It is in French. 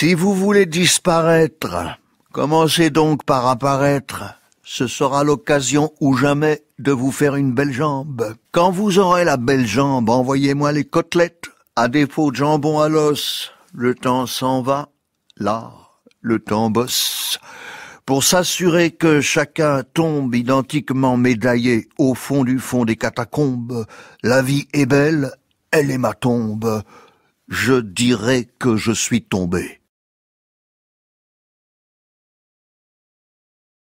Si vous voulez disparaître, commencez donc par apparaître. Ce sera l'occasion ou jamais de vous faire une belle jambe. Quand vous aurez la belle jambe, envoyez-moi les côtelettes. À défaut de jambon à l'os, le temps s'en va. Là, le temps bosse. Pour s'assurer que chacun tombe identiquement médaillé au fond du fond des catacombes, la vie est belle, elle est ma tombe. Je dirais que je suis tombé.